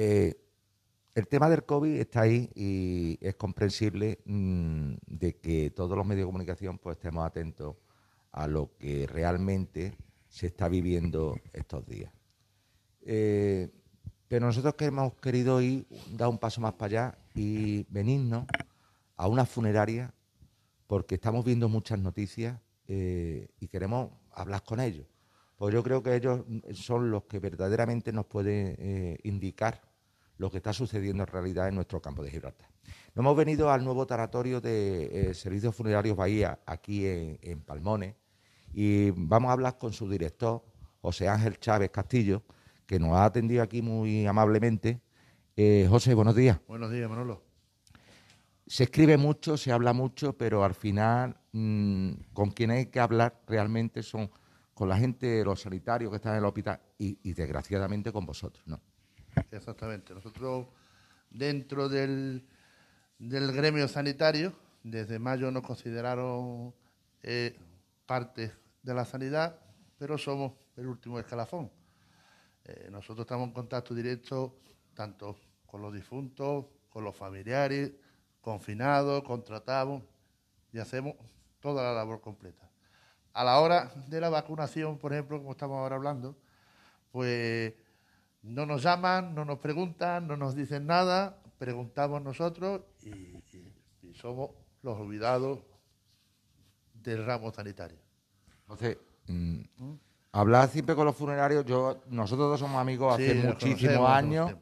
Eh, el tema del COVID está ahí y es comprensible mm, de que todos los medios de comunicación pues, estemos atentos a lo que realmente se está viviendo estos días. Eh, pero nosotros que hemos querido ir, dar un paso más para allá y venirnos a una funeraria porque estamos viendo muchas noticias eh, y queremos hablar con ellos. Pues yo creo que ellos son los que verdaderamente nos pueden indicar lo que está sucediendo en realidad en nuestro campo de Gibraltar. Nos hemos venido al nuevo taratorio de eh, Servicios Funerarios Bahía, aquí en, Palmones, y vamos a hablar con su director, José Ángel Chávez Castillo, que nos ha atendido aquí muy amablemente. Eh, José, buenos días. Buenos días, Manolo. Se escribe mucho, se habla mucho, pero al final mm, con quien hay que hablar realmente son con la gente, los sanitarios que están en el hospital y, y desgraciadamente con vosotros, ¿no? Exactamente. Nosotros, dentro del, gremio sanitario, desde mayo nos consideraron eh, parte de la sanidad, pero somos el último escalafón. Eh, nosotros estamos en contacto directo tanto con los difuntos, con los familiares, confinados, contratados, y hacemos toda la labor completa. A la hora de la vacunación, por ejemplo, como estamos ahora hablando, pues no nos llaman, no nos preguntan, no nos dicen nada, preguntamos nosotros y, somos los olvidados del ramo sanitario. Entonces, mm, hablar siempre con los funerarios, yo, nosotros dos somos amigos hace muchísimos años,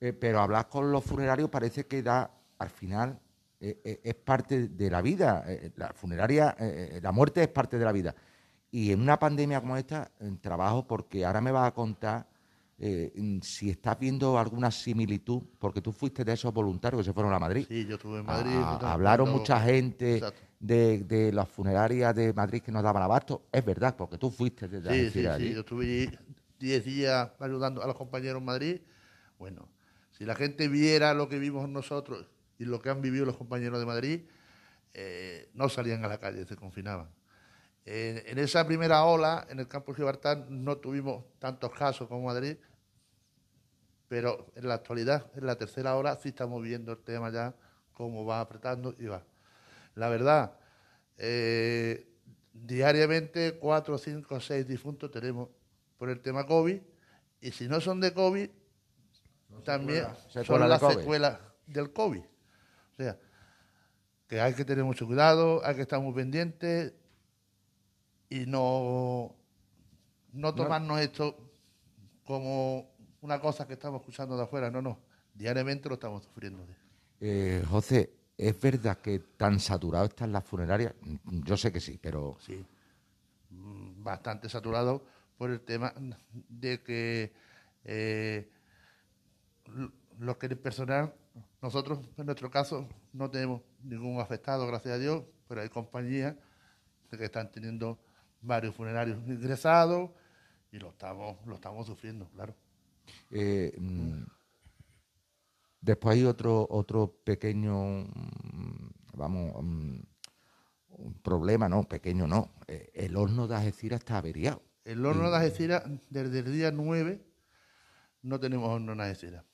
eh, pero hablar con los funerarios parece que da, al final, eh, eh, es parte de la vida. la funeraria, la muerte es parte de la vida. Y en una pandemia como esta, en trabajo, porque ahora me vas a contar eh, mm, si estás viendo alguna similitud, porque tú fuiste de esos voluntarios que se fueron a Madrid. Sí, yo estuve en ah, Madrid. hablaron mucha gente de, las funerarias de Madrid que nos daban abasto. Es verdad, porque tú fuiste desde sí, sí, sí, yo estuve 10 días ayudando a los compañeros en Madrid. Bueno, si la gente viera lo que vimos nosotros y lo que han vivido los compañeros de Madrid, eh, no salían a la calle, se confinaban. Eh, en esa primera ola, en el campo de Gibraltar, no tuvimos tantos casos como Madrid, pero en la actualidad, en la tercera hora, sí estamos viendo el tema ya, cómo va apretando y va. La verdad, eh, diariamente cuatro, cinco, seis difuntos tenemos por el tema COVID. Y si no son de COVID, también son las secuelas del COVID. O sea, que hay que tener mucho cuidado, hay que estar muy pendientes y no, no tomarnos esto como una cosa que estamos escuchando de afuera, no, no, diariamente lo estamos sufriendo. Eh, José, ¿es verdad que tan saturado están las funerarias? Yo sé que sí, pero... Sí, bastante saturado por el tema de que eh, los que el personal, nosotros en nuestro caso no tenemos ningún afectado, gracias a Dios, pero hay compañías que están teniendo varios funerarios ingresados y lo estamos, lo estamos sufriendo, claro. Eh, mm, después hay otro, otro pequeño, mm, vamos, mm, un problema, no, pequeño no. Eh, el horno de Ajecira está averiado. El horno de eh, Algeciras, desde el día 9, no tenemos horno de Algeciras.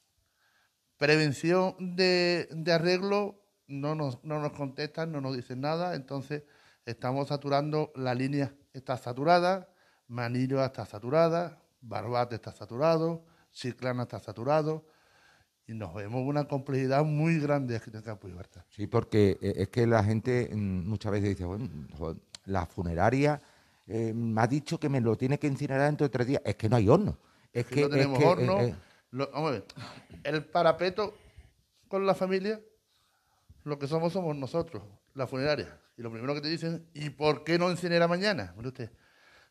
Prevención de, arreglo, no nos, no nos contestan, no nos dicen nada, entonces estamos saturando, la línea está saturada, Manillo está saturada, Barbate está saturado, Chiclana está saturado y nos vemos una complejidad muy grande aquí en el campo Sí, porque eh, es que la gente mm, muchas veces dice, bueno, la funeraria eh, me ha dicho que me lo tiene que incinerar dentro de tres días. Es que no hay horno. Es que, no tenemos eh, horno. vamos a ver. El parapeto con la familia, lo que somos somos nosotros, la funeraria. Y lo primero que te dicen, ¿y por qué no incinera mañana? Bueno, usted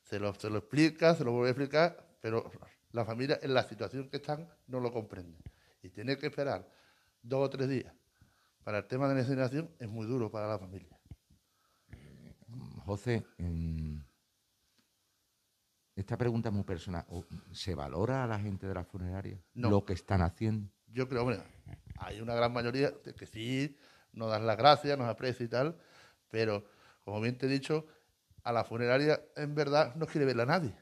se lo, se lo explica, se lo vuelve a explicar, pero la familia, en la situación que están, no lo comprende. Y tener que esperar dos o tres días para el tema de la incineración es muy duro para la familia. José, em, esta pregunta es muy personal. ¿Se valora a la gente de la funeraria lo que están haciendo? Yo creo, bueno, hay una gran mayoría que sí, nos das las gracias, nos aprecia y tal, pero como bien te he dicho, a la funeraria en verdad no quiere verla nadie.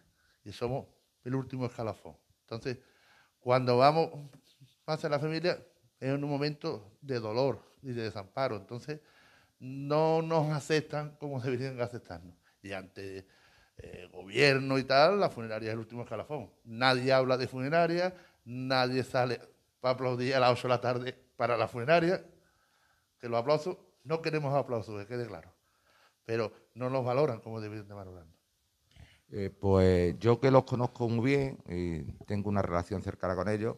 Y somos el último escalafón. Entonces, cuando vamos, pasa la familia, es en un momento de dolor y de desamparo. Entonces, no nos aceptan como deberían aceptarnos. Y ante eh, gobierno y tal, la funeraria es el último escalafón. Nadie habla de funeraria, nadie sale para aplaudir a las 8 de la tarde para la funeraria. Que los aplausos, no queremos aplausos, que quede claro. Pero no nos valoran como deberían de valorarnos. Eh, pues yo que los conozco muy bien y tengo una relación cercana con ellos,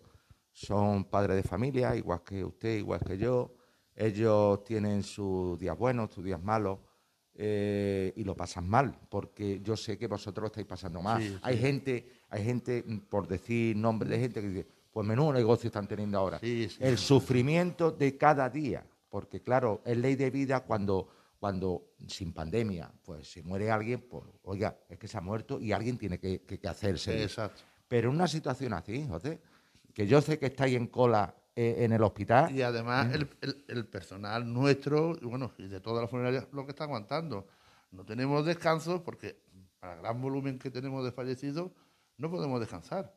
son padres de familia, igual que usted, igual que yo. Ellos tienen sus días buenos, sus días malos. Eh, y lo pasan mal, porque yo sé que vosotros lo estáis pasando mal. Hay gente, hay gente, mm, por decir nombre de gente que dice, pues menudo negocio están teniendo ahora. el sufrimiento de cada día, porque claro, es ley de vida cuando cuando sin pandemia, pues si muere alguien, pues oiga, es que se ha muerto y alguien tiene que, hacerse. Exacto. Pero en una situación así, que yo sé que estáis en cola eh, en el hospital. Y además mm. el, personal nuestro, y bueno, y de todas las funerarias, lo que está aguantando. No tenemos descanso porque para el gran volumen que tenemos de fallecidos, no podemos descansar.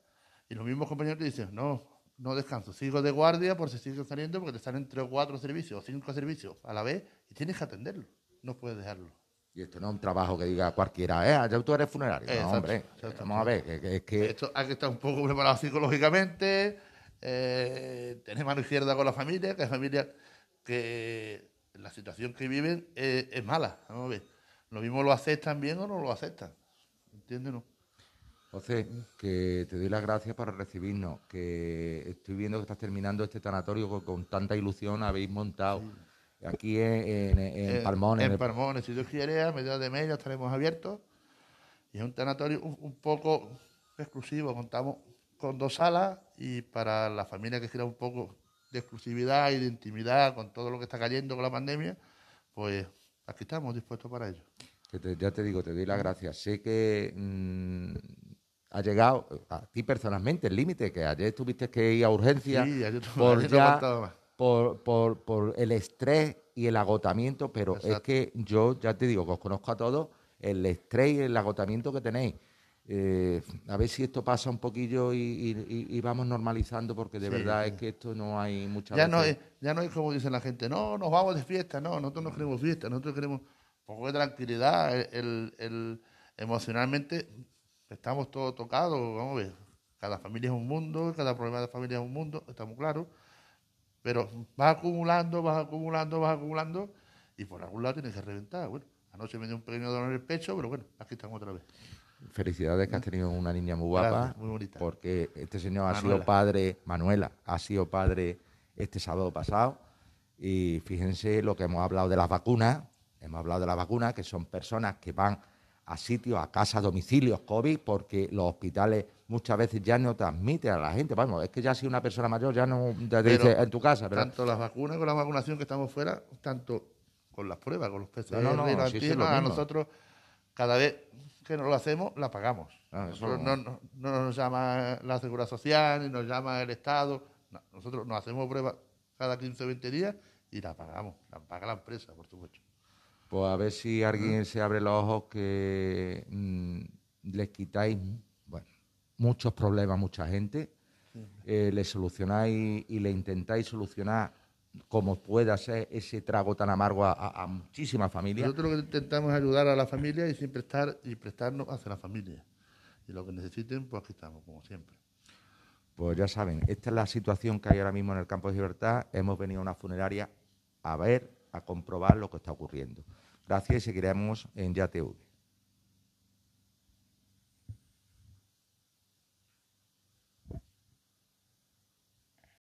Y los mismos compañeros dicen, no, no descanso, sigo de guardia por si siguen saliendo porque te salen entre cuatro servicios o cinco servicios a la vez y tienes que atenderlo, no puedes dejarlo. Y esto no es un trabajo que diga cualquiera, eh, ya tú eres funerario. no, hombre, vamos a ver, es que... Esto hay que estar un poco preparado psicológicamente, eh, tener mano izquierda con la familia, que hay familia que la situación que viven eh, es, mala, vamos a ver. Lo mismo lo aceptan bien o no lo aceptan, ¿entiendes? No? José, que te doy las gracias por recibirnos, que estoy viendo que estás terminando este tanatorio con tanta ilusión habéis montado. Aquí en, en Palmones. En Palmones, si Dios quiere, a mediados de mes ya estaremos abiertos. Y es un tanatorio un, poco exclusivo, contamos con dos salas y para la familia que quiera un poco de exclusividad y de intimidad con todo lo que está cayendo con la pandemia, pues aquí estamos dispuestos para ello. Que ya te digo, te doy las gracias. Sé que mm, ha llegado a ti personalmente el límite, que ayer tuviste que ir a urgencia por, por, por, el estrés y el agotamiento, pero es que yo ya te digo que os conozco a todos el estrés y el agotamiento que tenéis. Eh, a ver si esto pasa un poquillo y, vamos normalizando, porque de verdad es que esto no hay mucha. Ya no, es, ya no es como dicen la gente, no, nos vamos de fiesta, no, nosotros no queremos fiesta, nosotros queremos un poco de tranquilidad, el, el emocionalmente estamos todos tocados, vamos a ver, cada familia es un mundo, cada problema de familia es un mundo, estamos claros, pero vas acumulando, vas acumulando, vas acumulando, y por algún lado tienes que reventar. Bueno, anoche me dio un pequeño dolor en el pecho, pero bueno, aquí estamos otra vez. Felicidades que has tenido una niña muy guapa, porque este señor ha sido padre, Manuela, ha sido padre este sábado pasado, y fíjense lo que hemos hablado de las vacunas, hemos hablado de las vacunas, que son personas que van a sitios, a casas, domicilios COVID, porque los hospitales muchas veces ya no transmite a la gente. Vamos, es que ya si una persona mayor ya no te dice en tu casa. Pero Tanto las vacunas con la vacunación que estamos fuera, tanto con las pruebas, con los PCR, a nosotros cada vez que nos lo hacemos, la pagamos. Ah, no, no, nos llama la Seguridad Social, ni nos llama el Estado. nosotros nos hacemos pruebas cada 15 o 20 días y la pagamos, la paga la empresa, por supuesto. Pues a ver si alguien se abre los ojos que mm, les quitáis muchos problemas a mucha gente, eh, le solucionáis y le intentáis solucionar como pueda ser ese trago tan amargo a, a muchísimas familias. Nosotros lo que intentamos es ayudar a la familia y siempre estar y prestarnos hacia la familia. Y lo que necesiten, pues aquí estamos, como siempre. Pues ya saben, esta es la situación que hay ahora mismo en el campo de libertad. Hemos venido a una funeraria a ver, a comprobar lo que está ocurriendo. Gracias y seguiremos en YATV.